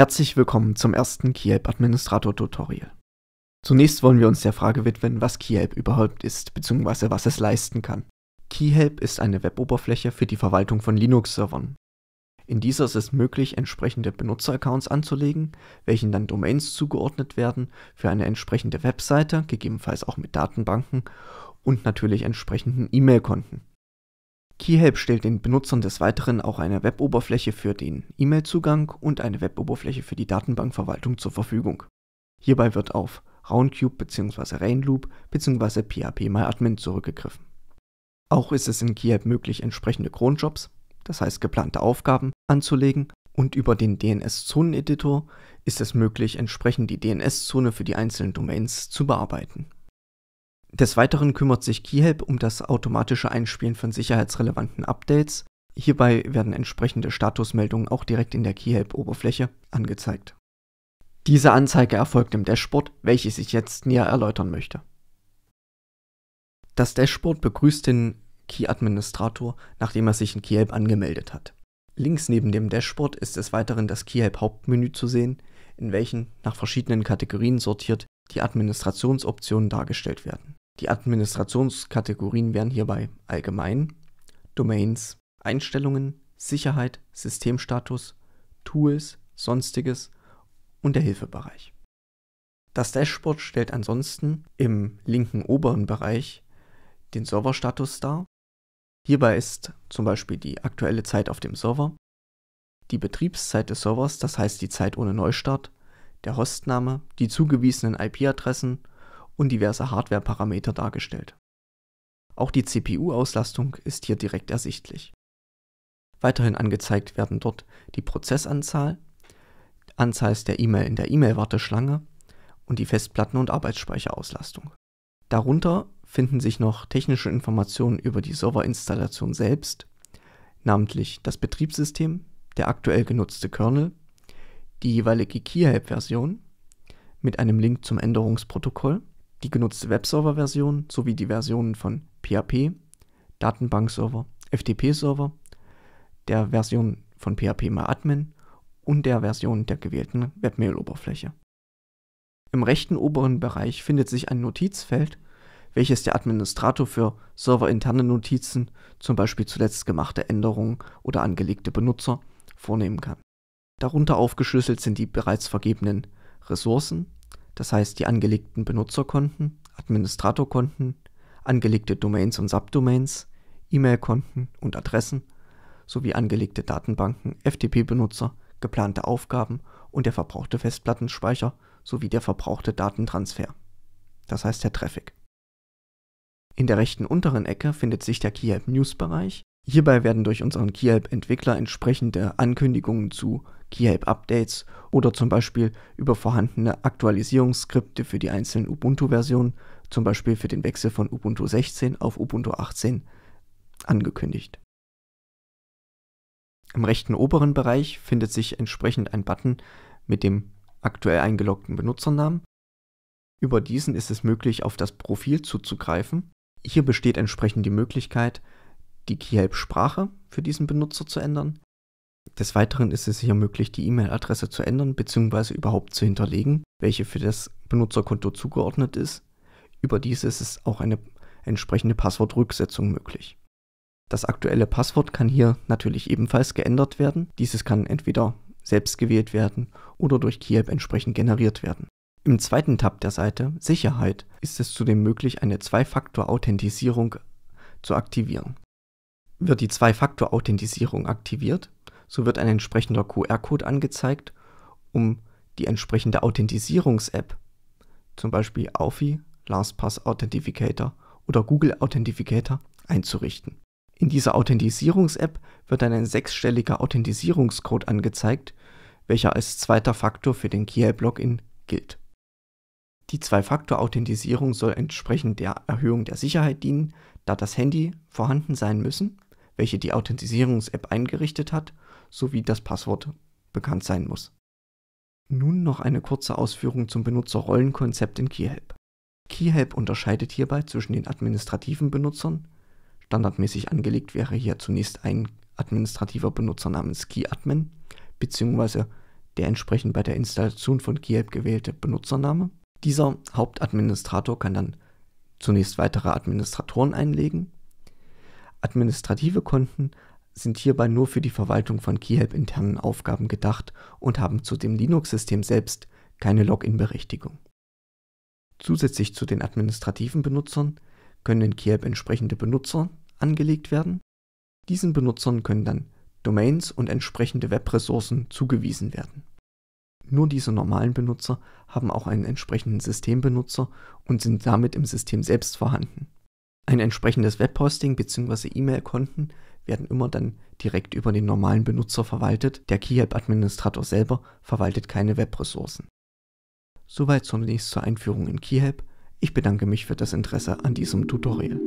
Herzlich willkommen zum ersten Kielp Administrator Tutorial. Zunächst wollen wir uns der Frage widmen, was Kielp überhaupt ist bzw. was es leisten kann. Kielp ist eine Weboberfläche für die Verwaltung von Linux-Servern. In dieser ist es möglich, entsprechende Benutzeraccounts anzulegen, welchen dann Domains zugeordnet werden für eine entsprechende Webseite, gegebenenfalls auch mit Datenbanken und natürlich entsprechenden E-Mail-Konten. Keyhelp stellt den Benutzern des Weiteren auch eine Weboberfläche für den E-Mail-Zugang und eine Weboberfläche für die Datenbankverwaltung zur Verfügung. Hierbei wird auf Roundcube bzw. Rainloop bzw. PHP phpMyAdmin zurückgegriffen. Auch ist es in Keyhelp möglich, entsprechende Cronjobs, das heißt geplante Aufgaben, anzulegen und über den dns zonen editor ist es möglich, entsprechend die DNS-Zone für die einzelnen Domains zu bearbeiten. Des Weiteren kümmert sich KeyHelp um das automatische Einspielen von sicherheitsrelevanten Updates. Hierbei werden entsprechende Statusmeldungen auch direkt in der KeyHelp-Oberfläche angezeigt. Diese Anzeige erfolgt im Dashboard, welches ich jetzt näher erläutern möchte. Das Dashboard begrüßt den Key-Administrator, nachdem er sich in KeyHelp angemeldet hat. Links neben dem Dashboard ist des Weiteren das KeyHelp Hauptmenü zu sehen, in welchen nach verschiedenen Kategorien sortiert die Administrationsoptionen dargestellt werden. Die Administrationskategorien wären hierbei allgemein, Domains, Einstellungen, Sicherheit, Systemstatus, Tools, Sonstiges und der Hilfebereich. Das Dashboard stellt ansonsten im linken oberen Bereich den Serverstatus dar. Hierbei ist zum Beispiel die aktuelle Zeit auf dem Server, die Betriebszeit des Servers, das heißt die Zeit ohne Neustart, der Hostname, die zugewiesenen IP-Adressen und diverse Hardware-Parameter dargestellt. Auch die CPU-Auslastung ist hier direkt ersichtlich. Weiterhin angezeigt werden dort die Prozessanzahl, Anzahl der E-Mail in der E-Mail-Warteschlange und die Festplatten- und Arbeitsspeicherauslastung. Darunter finden sich noch technische Informationen über die Serverinstallation selbst, namentlich das Betriebssystem, der aktuell genutzte Kernel, die jeweilige KeyHelp-Version mit einem Link zum Änderungsprotokoll die genutzte Webserver-Version sowie die Versionen von PHP, Datenbankserver, FTP-Server, der Version von PHP MyAdmin und der Version der gewählten Webmail-Oberfläche. Im rechten oberen Bereich findet sich ein Notizfeld, welches der Administrator für serverinterne Notizen, zum Beispiel zuletzt gemachte Änderungen oder angelegte Benutzer, vornehmen kann. Darunter aufgeschlüsselt sind die bereits vergebenen Ressourcen, das heißt die angelegten Benutzerkonten, Administratorkonten, angelegte Domains und Subdomains, E-Mail-Konten und Adressen sowie angelegte Datenbanken, FTP-Benutzer, geplante Aufgaben und der verbrauchte Festplattenspeicher sowie der verbrauchte Datentransfer, das heißt der Traffic. In der rechten unteren Ecke findet sich der KeyHelp News Bereich, Hierbei werden durch unseren KeyHelp-Entwickler entsprechende Ankündigungen zu KeyHelp-Updates oder zum Beispiel über vorhandene Aktualisierungsskripte für die einzelnen Ubuntu-Versionen, zum Beispiel für den Wechsel von Ubuntu 16 auf Ubuntu 18, angekündigt. Im rechten oberen Bereich findet sich entsprechend ein Button mit dem aktuell eingeloggten Benutzernamen. Über diesen ist es möglich, auf das Profil zuzugreifen. Hier besteht entsprechend die Möglichkeit, die Keyhelp-Sprache für diesen Benutzer zu ändern. Des Weiteren ist es hier möglich, die E-Mail-Adresse zu ändern bzw. überhaupt zu hinterlegen, welche für das Benutzerkonto zugeordnet ist. Überdies ist es auch eine entsprechende Passwortrücksetzung möglich. Das aktuelle Passwort kann hier natürlich ebenfalls geändert werden. Dieses kann entweder selbst gewählt werden oder durch Keyhelp entsprechend generiert werden. Im zweiten Tab der Seite Sicherheit ist es zudem möglich, eine Zwei-Faktor-Authentisierung zu aktivieren wird die Zwei-Faktor-Authentisierung aktiviert. So wird ein entsprechender QR-Code angezeigt, um die entsprechende Authentisierungs-App, zum Beispiel Authy, LastPass Authentificator oder Google Authentificator, einzurichten. In dieser Authentisierungs-App wird dann ein sechsstelliger Authentisierungscode angezeigt, welcher als zweiter Faktor für den Kiel-Login gilt. Die Zwei-Faktor-Authentisierung soll entsprechend der Erhöhung der Sicherheit dienen, da das Handy vorhanden sein müssen welche die Authentisierungs-App eingerichtet hat, sowie das Passwort bekannt sein muss. Nun noch eine kurze Ausführung zum Benutzerrollenkonzept in KeyHelp. KeyHelp unterscheidet hierbei zwischen den administrativen Benutzern. Standardmäßig angelegt wäre hier zunächst ein administrativer Benutzer namens KeyAdmin bzw. der entsprechend bei der Installation von KeyHelp gewählte Benutzername. Dieser Hauptadministrator kann dann zunächst weitere Administratoren einlegen Administrative Konten sind hierbei nur für die Verwaltung von KeyHelp-internen Aufgaben gedacht und haben zu dem Linux-System selbst keine Login-Berechtigung. Zusätzlich zu den administrativen Benutzern können in KeyHelp entsprechende Benutzer angelegt werden. Diesen Benutzern können dann Domains und entsprechende Webressourcen zugewiesen werden. Nur diese normalen Benutzer haben auch einen entsprechenden Systembenutzer und sind damit im System selbst vorhanden. Ein entsprechendes Webhosting bzw. E-Mail-Konten werden immer dann direkt über den normalen Benutzer verwaltet. Der KeyHelp-Administrator selber verwaltet keine Webressourcen. Soweit zunächst zur Einführung in KeyHelp. Ich bedanke mich für das Interesse an diesem Tutorial.